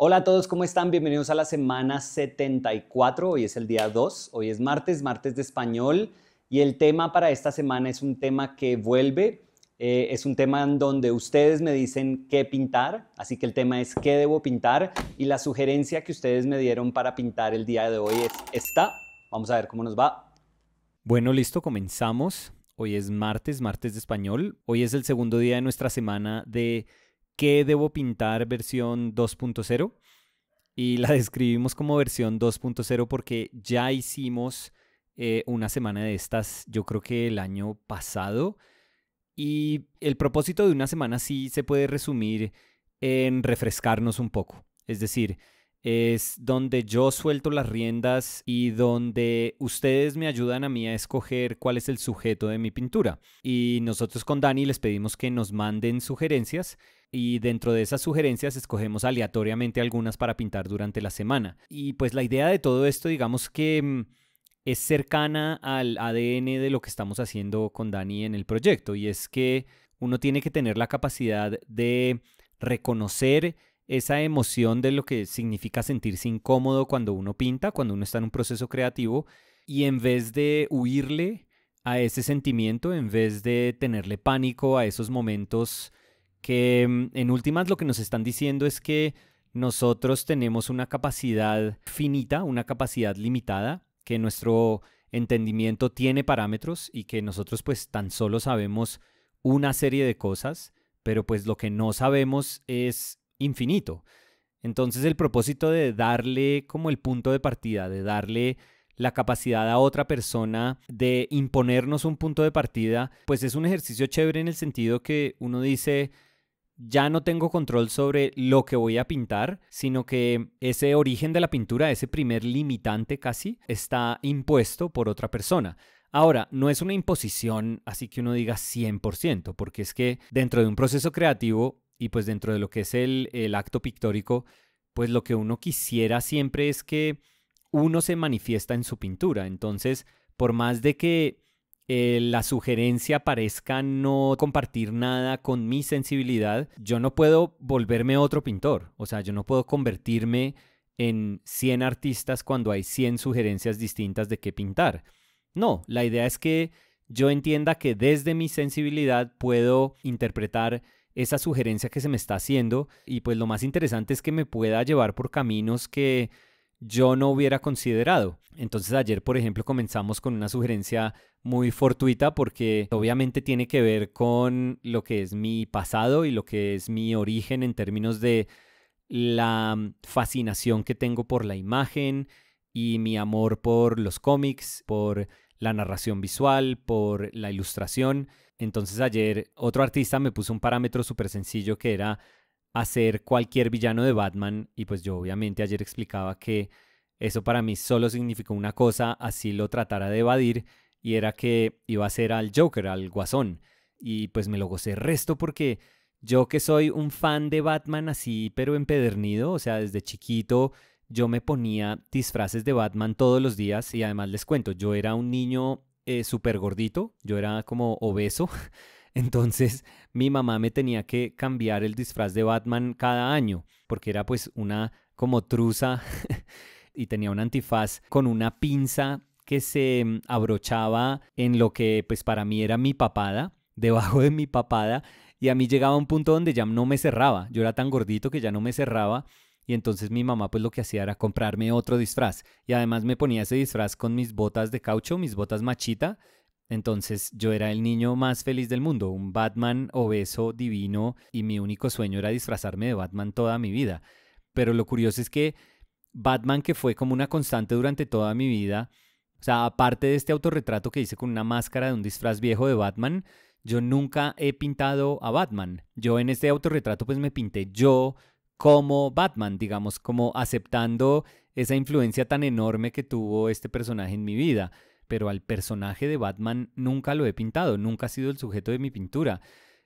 Hola a todos, ¿cómo están? Bienvenidos a la semana 74. Hoy es el día 2, hoy es martes, martes de español. Y el tema para esta semana es un tema que vuelve. Eh, es un tema en donde ustedes me dicen qué pintar, así que el tema es qué debo pintar. Y la sugerencia que ustedes me dieron para pintar el día de hoy es esta. Vamos a ver cómo nos va. Bueno, listo, comenzamos. Hoy es martes, martes de español. Hoy es el segundo día de nuestra semana de qué debo pintar versión 2.0 y la describimos como versión 2.0 porque ya hicimos eh, una semana de estas, yo creo que el año pasado, y el propósito de una semana sí se puede resumir en refrescarnos un poco, es decir, es donde yo suelto las riendas y donde ustedes me ayudan a mí a escoger cuál es el sujeto de mi pintura. Y nosotros con Dani les pedimos que nos manden sugerencias y dentro de esas sugerencias escogemos aleatoriamente algunas para pintar durante la semana. Y pues la idea de todo esto, digamos que mm, es cercana al ADN de lo que estamos haciendo con Dani en el proyecto y es que uno tiene que tener la capacidad de reconocer esa emoción de lo que significa sentirse incómodo cuando uno pinta, cuando uno está en un proceso creativo y en vez de huirle a ese sentimiento, en vez de tenerle pánico a esos momentos que mm, en últimas lo que nos están diciendo es que nosotros tenemos una capacidad finita, una capacidad limitada, que nuestro entendimiento tiene parámetros y que nosotros pues tan solo sabemos una serie de cosas, pero pues lo que no sabemos es infinito. Entonces el propósito de darle como el punto de partida, de darle la capacidad a otra persona de imponernos un punto de partida, pues es un ejercicio chévere en el sentido que uno dice, ya no tengo control sobre lo que voy a pintar, sino que ese origen de la pintura, ese primer limitante casi, está impuesto por otra persona. Ahora, no es una imposición así que uno diga 100%, porque es que dentro de un proceso creativo y pues dentro de lo que es el, el acto pictórico, pues lo que uno quisiera siempre es que uno se manifiesta en su pintura. Entonces, por más de que eh, la sugerencia parezca no compartir nada con mi sensibilidad, yo no puedo volverme otro pintor. O sea, yo no puedo convertirme en 100 artistas cuando hay 100 sugerencias distintas de qué pintar. No, la idea es que yo entienda que desde mi sensibilidad puedo interpretar esa sugerencia que se me está haciendo y pues lo más interesante es que me pueda llevar por caminos que yo no hubiera considerado. Entonces ayer, por ejemplo, comenzamos con una sugerencia muy fortuita porque obviamente tiene que ver con lo que es mi pasado y lo que es mi origen en términos de la fascinación que tengo por la imagen y mi amor por los cómics, por la narración visual, por la ilustración. Entonces ayer otro artista me puso un parámetro súper sencillo que era hacer cualquier villano de Batman y pues yo obviamente ayer explicaba que eso para mí solo significó una cosa, así lo tratara de evadir y era que iba a ser al Joker, al Guasón y pues me lo gocé resto porque yo que soy un fan de Batman así pero empedernido, o sea, desde chiquito yo me ponía disfraces de Batman todos los días y además les cuento, yo era un niño eh, súper gordito, yo era como obeso Entonces mi mamá me tenía que cambiar el disfraz de Batman cada año, porque era pues una como truza y tenía un antifaz con una pinza que se mm, abrochaba en lo que pues para mí era mi papada, debajo de mi papada, y a mí llegaba un punto donde ya no me cerraba, yo era tan gordito que ya no me cerraba, y entonces mi mamá pues lo que hacía era comprarme otro disfraz, y además me ponía ese disfraz con mis botas de caucho, mis botas machita, entonces yo era el niño más feliz del mundo, un Batman obeso, divino, y mi único sueño era disfrazarme de Batman toda mi vida. Pero lo curioso es que Batman, que fue como una constante durante toda mi vida, o sea, aparte de este autorretrato que hice con una máscara de un disfraz viejo de Batman, yo nunca he pintado a Batman. Yo en este autorretrato pues me pinté yo como Batman, digamos, como aceptando esa influencia tan enorme que tuvo este personaje en mi vida pero al personaje de Batman nunca lo he pintado, nunca ha sido el sujeto de mi pintura.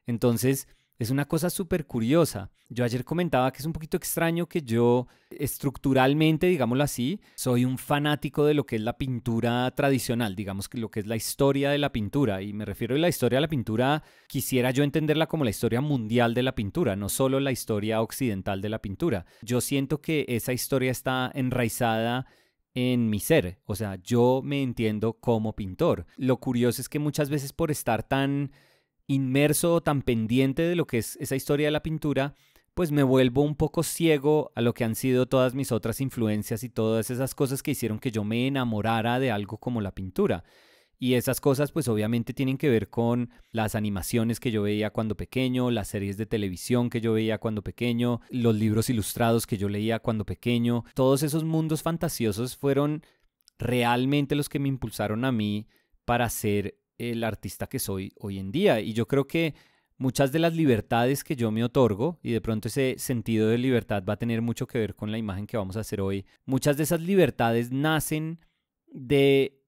Entonces, es una cosa súper curiosa. Yo ayer comentaba que es un poquito extraño que yo estructuralmente, digámoslo así, soy un fanático de lo que es la pintura tradicional, digamos que lo que es la historia de la pintura. Y me refiero a la historia de la pintura, quisiera yo entenderla como la historia mundial de la pintura, no solo la historia occidental de la pintura. Yo siento que esa historia está enraizada en mi ser, o sea, yo me entiendo como pintor. Lo curioso es que muchas veces por estar tan inmerso tan pendiente de lo que es esa historia de la pintura, pues me vuelvo un poco ciego a lo que han sido todas mis otras influencias y todas esas cosas que hicieron que yo me enamorara de algo como la pintura. Y esas cosas pues obviamente tienen que ver con las animaciones que yo veía cuando pequeño, las series de televisión que yo veía cuando pequeño, los libros ilustrados que yo leía cuando pequeño. Todos esos mundos fantasiosos fueron realmente los que me impulsaron a mí para ser el artista que soy hoy en día. Y yo creo que muchas de las libertades que yo me otorgo, y de pronto ese sentido de libertad va a tener mucho que ver con la imagen que vamos a hacer hoy, muchas de esas libertades nacen de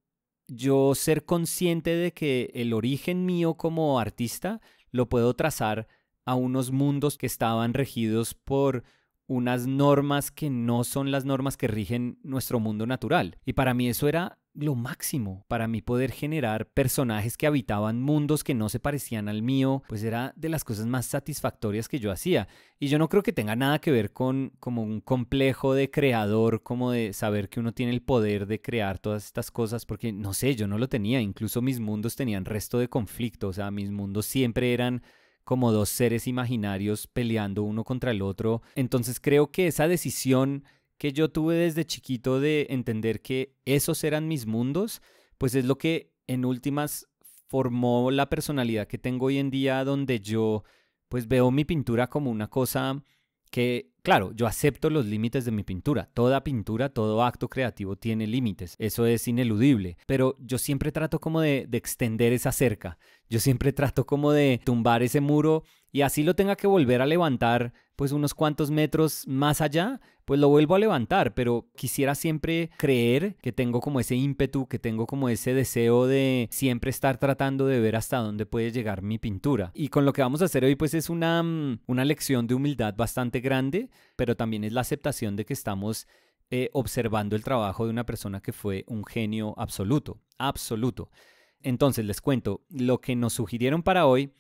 yo ser consciente de que el origen mío como artista lo puedo trazar a unos mundos que estaban regidos por unas normas que no son las normas que rigen nuestro mundo natural. Y para mí eso era lo máximo para mí poder generar personajes que habitaban mundos que no se parecían al mío, pues era de las cosas más satisfactorias que yo hacía. Y yo no creo que tenga nada que ver con como un complejo de creador, como de saber que uno tiene el poder de crear todas estas cosas, porque no sé, yo no lo tenía, incluso mis mundos tenían resto de conflicto, o sea, mis mundos siempre eran como dos seres imaginarios peleando uno contra el otro. Entonces creo que esa decisión que yo tuve desde chiquito de entender que esos eran mis mundos, pues es lo que en últimas formó la personalidad que tengo hoy en día donde yo pues veo mi pintura como una cosa que, claro, yo acepto los límites de mi pintura. Toda pintura, todo acto creativo tiene límites. Eso es ineludible. Pero yo siempre trato como de, de extender esa cerca. Yo siempre trato como de tumbar ese muro y así lo tenga que volver a levantar pues unos cuantos metros más allá, pues lo vuelvo a levantar, pero quisiera siempre creer que tengo como ese ímpetu, que tengo como ese deseo de siempre estar tratando de ver hasta dónde puede llegar mi pintura. Y con lo que vamos a hacer hoy pues es una, mm, una lección de humildad bastante grande, pero también es la aceptación de que estamos eh, observando el trabajo de una persona que fue un genio absoluto, absoluto. Entonces les cuento, lo que nos sugirieron para hoy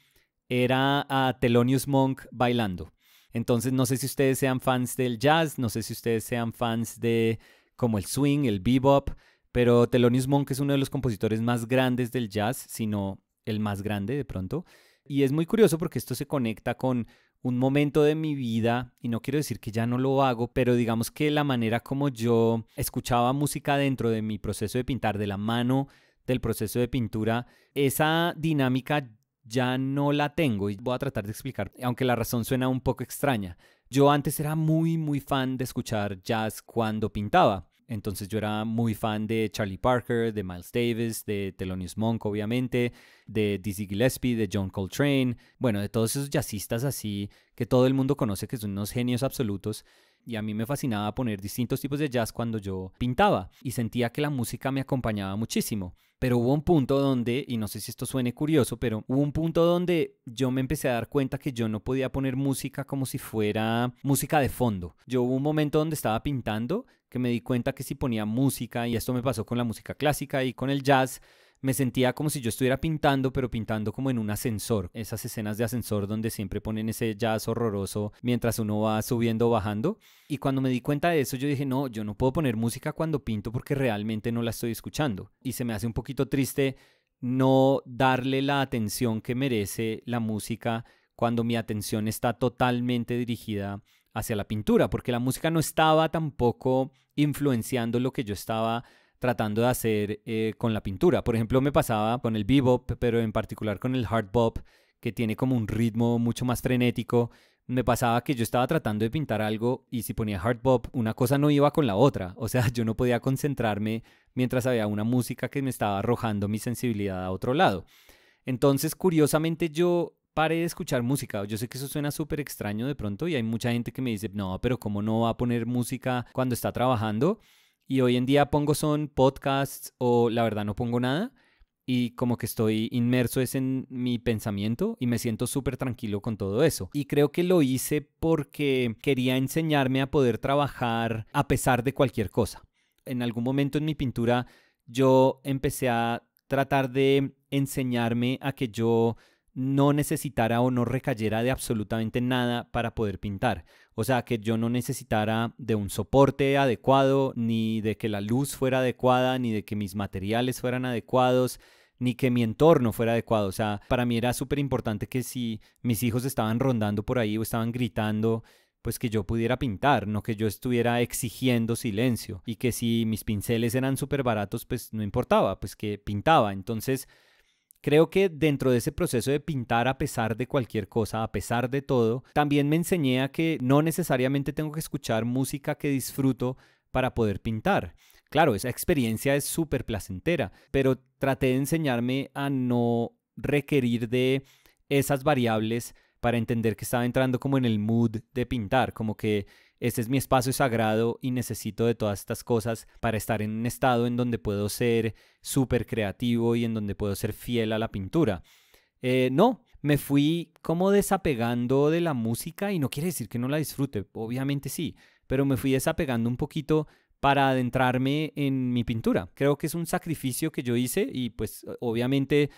era a Thelonious Monk bailando. Entonces, no sé si ustedes sean fans del jazz, no sé si ustedes sean fans de como el swing, el bebop, pero Thelonious Monk es uno de los compositores más grandes del jazz, sino el más grande de pronto. Y es muy curioso porque esto se conecta con un momento de mi vida, y no quiero decir que ya no lo hago, pero digamos que la manera como yo escuchaba música dentro de mi proceso de pintar, de la mano del proceso de pintura, esa dinámica ya no la tengo y voy a tratar de explicar, aunque la razón suena un poco extraña. Yo antes era muy, muy fan de escuchar jazz cuando pintaba. Entonces yo era muy fan de Charlie Parker, de Miles Davis, de Thelonious Monk, obviamente, de Dizzy Gillespie, de John Coltrane, bueno, de todos esos jazzistas así que todo el mundo conoce que son unos genios absolutos y a mí me fascinaba poner distintos tipos de jazz cuando yo pintaba y sentía que la música me acompañaba muchísimo. Pero hubo un punto donde, y no sé si esto suene curioso, pero hubo un punto donde yo me empecé a dar cuenta que yo no podía poner música como si fuera música de fondo. Yo hubo un momento donde estaba pintando que me di cuenta que si ponía música, y esto me pasó con la música clásica y con el jazz, me sentía como si yo estuviera pintando, pero pintando como en un ascensor. Esas escenas de ascensor donde siempre ponen ese jazz horroroso mientras uno va subiendo o bajando. Y cuando me di cuenta de eso, yo dije, no, yo no puedo poner música cuando pinto porque realmente no la estoy escuchando. Y se me hace un poquito triste no darle la atención que merece la música cuando mi atención está totalmente dirigida hacia la pintura, porque la música no estaba tampoco influenciando lo que yo estaba tratando de hacer eh, con la pintura. Por ejemplo, me pasaba con el bebop, pero en particular con el hard bop, que tiene como un ritmo mucho más frenético. Me pasaba que yo estaba tratando de pintar algo y si ponía hard bop, una cosa no iba con la otra. O sea, yo no podía concentrarme mientras había una música que me estaba arrojando mi sensibilidad a otro lado. Entonces, curiosamente, yo paré de escuchar música. Yo sé que eso suena súper extraño de pronto y hay mucha gente que me dice, no, pero ¿cómo no va a poner música cuando está trabajando? Y hoy en día pongo son podcasts o la verdad no pongo nada y como que estoy inmerso es en mi pensamiento y me siento súper tranquilo con todo eso. Y creo que lo hice porque quería enseñarme a poder trabajar a pesar de cualquier cosa. En algún momento en mi pintura yo empecé a tratar de enseñarme a que yo no necesitara o no recayera de absolutamente nada para poder pintar. O sea, que yo no necesitara de un soporte adecuado, ni de que la luz fuera adecuada, ni de que mis materiales fueran adecuados, ni que mi entorno fuera adecuado. O sea, para mí era súper importante que si mis hijos estaban rondando por ahí o estaban gritando, pues que yo pudiera pintar, no que yo estuviera exigiendo silencio y que si mis pinceles eran súper baratos, pues no importaba, pues que pintaba. Entonces, Creo que dentro de ese proceso de pintar a pesar de cualquier cosa, a pesar de todo, también me enseñé a que no necesariamente tengo que escuchar música que disfruto para poder pintar. Claro, esa experiencia es súper placentera, pero traté de enseñarme a no requerir de esas variables para entender que estaba entrando como en el mood de pintar, como que este es mi espacio sagrado y necesito de todas estas cosas para estar en un estado en donde puedo ser súper creativo y en donde puedo ser fiel a la pintura. Eh, no, me fui como desapegando de la música y no quiere decir que no la disfrute, obviamente sí, pero me fui desapegando un poquito para adentrarme en mi pintura. Creo que es un sacrificio que yo hice y pues obviamente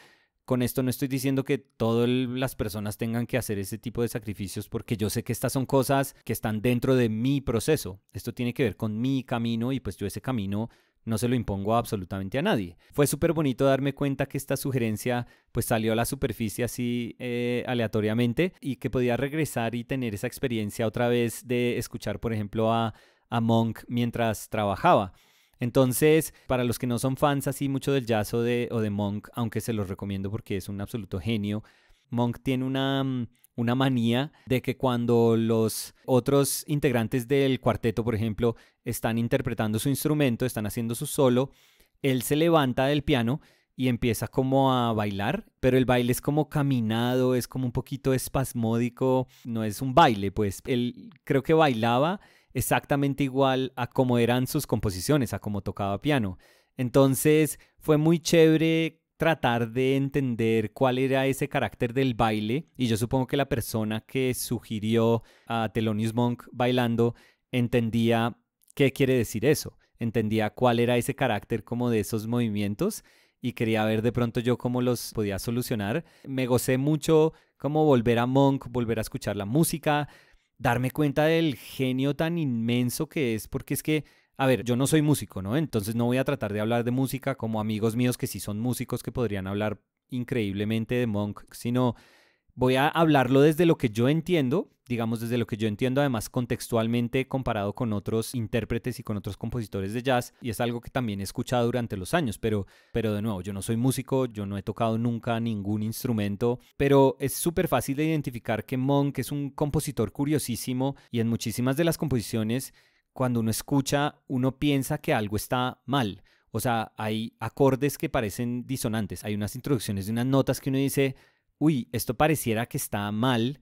con esto no estoy diciendo que todas las personas tengan que hacer ese tipo de sacrificios porque yo sé que estas son cosas que están dentro de mi proceso. Esto tiene que ver con mi camino y pues yo ese camino no se lo impongo absolutamente a nadie. Fue súper bonito darme cuenta que esta sugerencia pues salió a la superficie así eh, aleatoriamente y que podía regresar y tener esa experiencia otra vez de escuchar por ejemplo a Monk mientras trabajaba. Entonces, para los que no son fans así mucho del jazz o de, Monk, aunque se los recomiendo porque es un absoluto genio, Monk tiene una, mm, una manía de que cuando los otros integrantes del cuarteto, por ejemplo, están interpretando su instrumento, están haciendo su solo, él se levanta del piano y empieza como a bailar, pero el baile es como caminado, es como un poquito espasmódico, no es un baile, pues él creo que bailaba exactamente igual a cómo eran sus composiciones, a cómo tocaba piano. Entonces fue muy chévere tratar de entender cuál era ese carácter del baile y yo supongo que la persona que sugirió a Thelonious Monk bailando entendía qué quiere decir eso, entendía cuál era ese carácter como de esos movimientos y quería ver de pronto yo cómo los podía solucionar. Me gocé mucho como volver a Monk, volver a escuchar la música, darme cuenta del genio tan inmenso que es, porque es que, a ver, yo no soy músico, ¿no? Entonces no voy a tratar de hablar de música como amigos míos que sí son músicos que podrían hablar increíblemente de Monk, sino Voy a hablarlo desde lo que yo entiendo, digamos desde lo que yo entiendo además contextualmente comparado con otros intérpretes y con otros compositores de jazz y es algo que también he escuchado durante los años, pero, pero de nuevo, yo no soy músico, yo no he tocado nunca ningún instrumento, pero es súper fácil de identificar que Monk es un compositor curiosísimo y en muchísimas de las composiciones cuando uno escucha uno piensa que algo está mal. O sea, hay acordes que parecen disonantes, hay unas introducciones de unas notas que uno dice, uy, esto pareciera que está mal,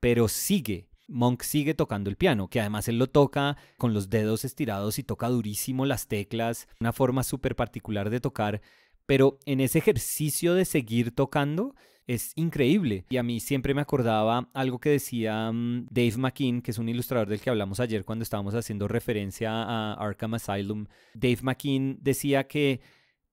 pero sigue. Monk sigue tocando el piano, que además él lo toca con los dedos estirados y toca durísimo las teclas, una forma súper particular de tocar, pero en ese ejercicio de seguir tocando es increíble. Y a mí siempre me acordaba algo que decía mm, Dave McKean, que es un ilustrador del que hablamos ayer cuando estábamos haciendo referencia a Arkham Asylum. Dave McKean decía que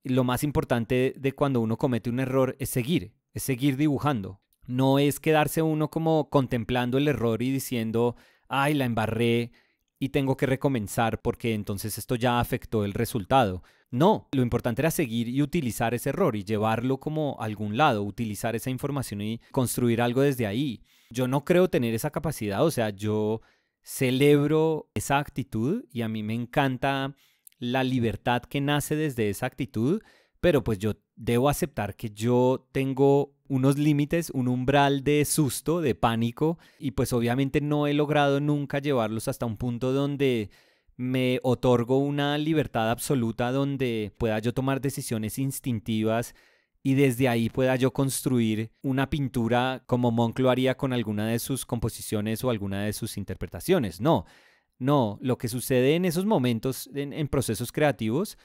lo más importante de cuando uno comete un error es seguir, es seguir dibujando. No es quedarse uno como contemplando el error y diciendo, ay, la embarré y tengo que recomenzar porque entonces esto ya afectó el resultado. No, lo importante era seguir y utilizar ese error y llevarlo como a algún lado, utilizar esa información y construir algo desde ahí. Yo no creo tener esa capacidad, o sea, yo celebro esa actitud y a mí me encanta la libertad que nace desde esa actitud pero pues yo debo aceptar que yo tengo unos límites, un umbral de susto, de pánico, y pues obviamente no he logrado nunca llevarlos hasta un punto donde me otorgo una libertad absoluta donde pueda yo tomar decisiones instintivas y desde ahí pueda yo construir una pintura como Monk lo haría con alguna de sus composiciones o alguna de sus interpretaciones. No, no, lo que sucede en esos momentos, en procesos creativos,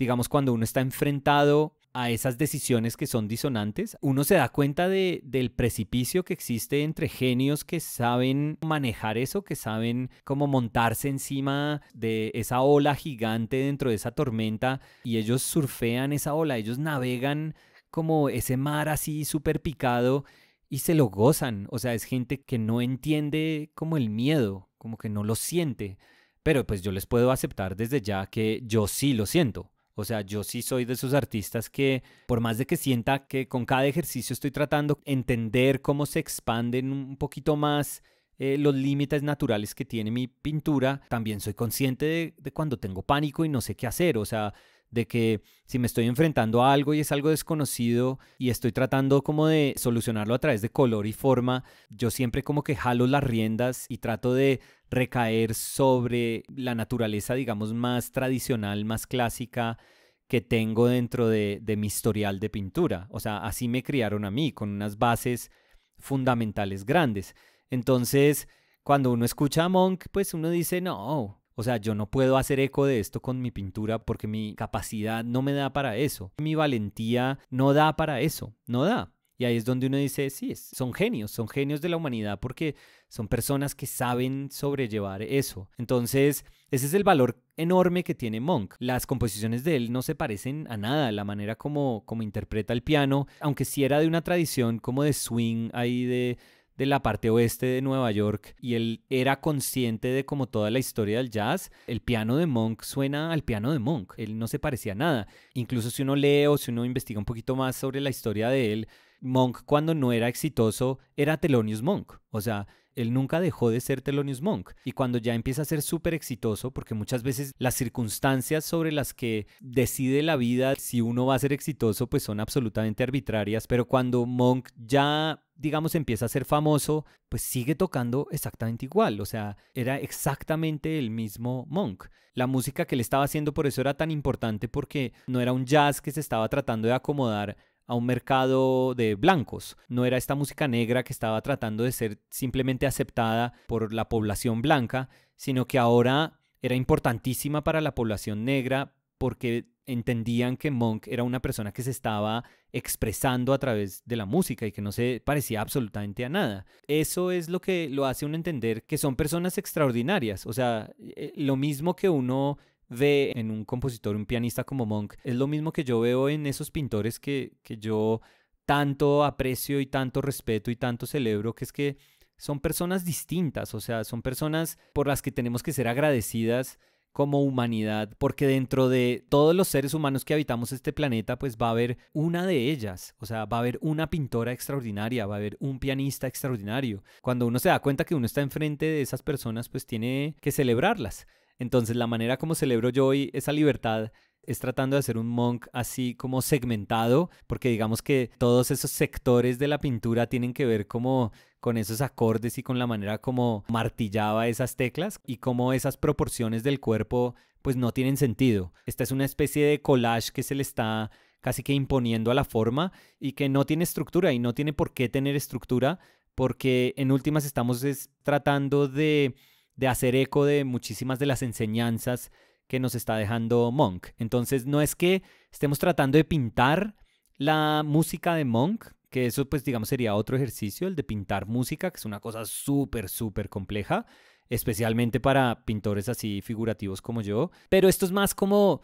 digamos, cuando uno está enfrentado a esas decisiones que son disonantes, uno se da cuenta del precipicio que existe entre genios que saben manejar eso, que saben cómo montarse encima de esa ola gigante dentro de esa tormenta y ellos surfean esa ola, ellos navegan como ese mar así súper picado y se lo gozan. O sea, es gente que no entiende como el miedo, como que no lo siente. Pero pues yo les puedo aceptar desde ya que yo sí lo siento. O sea, yo sí soy de esos artistas que, por más de que sienta que con cada ejercicio estoy tratando entender cómo se expanden un poquito más eh, los límites naturales que tiene mi pintura, también soy consciente de cuando tengo pánico y no sé qué hacer. O sea, de que si me estoy enfrentando a algo y es algo desconocido y estoy tratando como de solucionarlo a través de color y forma, yo siempre como que jalo las riendas y trato de recaer sobre la naturaleza, digamos, más tradicional, más clásica que tengo dentro de, mi historial de pintura. O sea, así me criaron a mí, con unas bases fundamentales grandes. Entonces, cuando uno escucha a Monk, pues uno dice, no, o sea, yo no puedo hacer eco de esto con mi pintura porque mi capacidad no me da para eso. Mi valentía no da para eso, no da. Y ahí es donde uno dice, sí, son genios, son genios de la humanidad porque son personas que saben sobrellevar eso. Entonces, ese es el valor enorme que tiene Monk. Las composiciones de él no se parecen a nada, la manera como, como interpreta el piano, aunque sí era de una tradición como de swing ahí de de la parte oeste de Nueva York y él era consciente de como toda la historia del jazz, el piano de Monk suena al piano de Monk, él no se parecía a nada. Incluso si uno lee o si uno investiga un poquito más sobre la historia de él, Monk cuando no era exitoso era Thelonious Monk, o sea, él nunca dejó de ser Thelonious Monk. Y cuando ya empieza a ser súper exitoso, porque muchas veces las circunstancias sobre las que decide la vida si uno va a ser exitoso, pues son absolutamente arbitrarias, pero cuando Monk ya digamos, empieza a ser famoso, pues sigue tocando exactamente igual, o sea, era exactamente el mismo Monk. La música que él estaba haciendo por eso era tan importante porque no era un jazz que se estaba tratando de acomodar a un mercado de blancos. No era esta música negra que estaba tratando de ser simplemente aceptada por la población blanca, sino que ahora era importantísima para la población negra porque entendían que Monk era una persona que se estaba expresando a través de la música y que no se parecía absolutamente a nada. Eso es lo que lo hace uno entender que son personas extraordinarias, o sea, eh, lo mismo que uno ve en un compositor, un pianista como Monk, es lo mismo que yo veo en esos pintores que, que yo tanto aprecio y tanto respeto y tanto celebro, que es que son personas distintas, o sea, son personas por las que tenemos que ser agradecidas como humanidad, porque dentro de todos los seres humanos que habitamos este planeta, pues va a haber una de ellas, o sea, va a haber una pintora extraordinaria, va a haber un pianista extraordinario. Cuando uno se da cuenta que uno está enfrente de esas personas, pues tiene que celebrarlas. Entonces la manera como celebro yo hoy esa libertad es tratando de hacer un monk así como segmentado, porque digamos que todos esos sectores de la pintura tienen que ver como con esos acordes y con la manera como martillaba esas teclas y cómo esas proporciones del cuerpo pues no tienen sentido. Esta es una especie de collage que se le está casi que imponiendo a la forma y que no tiene estructura y no tiene por qué tener estructura porque en últimas estamos tratando de de hacer eco de muchísimas de las enseñanzas que nos está dejando Monk. Entonces no es que estemos tratando de pintar la música de Monk, que eso pues digamos sería otro ejercicio, el de pintar música, que es una cosa súper, súper compleja, especialmente para pintores así figurativos como yo. Pero esto es más como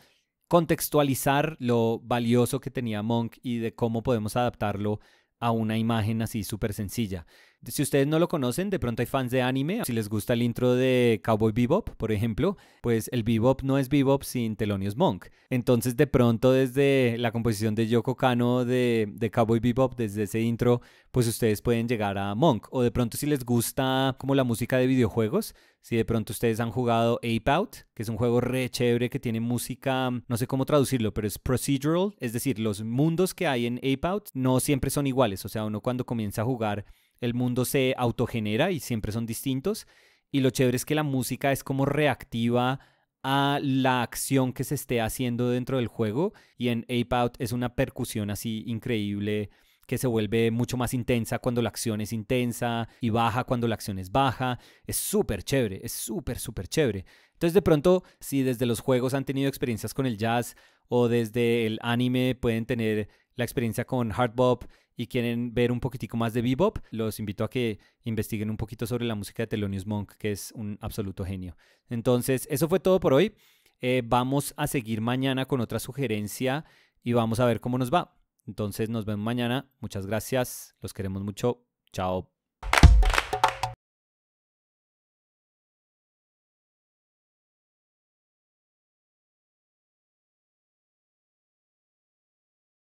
contextualizar lo valioso que tenía Monk y de cómo podemos adaptarlo a una imagen así súper sencilla. Si ustedes no lo conocen, de pronto hay fans de anime. Si les gusta el intro de Cowboy Bebop, por ejemplo, pues el bebop no es bebop sin Telonius Monk. Entonces, de pronto, desde la composición de Yoko Kano de, de Cowboy Bebop, desde ese intro, pues ustedes pueden llegar a Monk. O de pronto, si les gusta como la música de videojuegos, si de pronto ustedes han jugado Ape Out, que es un juego re chévere que tiene música, no sé cómo traducirlo, pero es procedural, es decir, los mundos que hay en Ape Out no siempre son iguales. O sea, uno cuando comienza a jugar el mundo se autogenera y siempre son distintos. Y lo chévere es que la música es como reactiva a la acción que se esté haciendo dentro del juego. Y en Ape Out es una percusión así increíble que se vuelve mucho más intensa cuando la acción es intensa y baja cuando la acción es baja. Es súper chévere, es súper, súper chévere. Entonces de pronto, si desde los juegos han tenido experiencias con el jazz o desde el anime pueden tener la experiencia con hard bop y quieren ver un poquitico más de bebop, los invito a que investiguen un poquito sobre la música de Thelonious Monk, que es un absoluto genio. Entonces, eso fue todo por hoy. Eh, vamos a seguir mañana con otra sugerencia y vamos a ver cómo nos va. Entonces, nos vemos mañana. Muchas gracias. Los queremos mucho. Chao.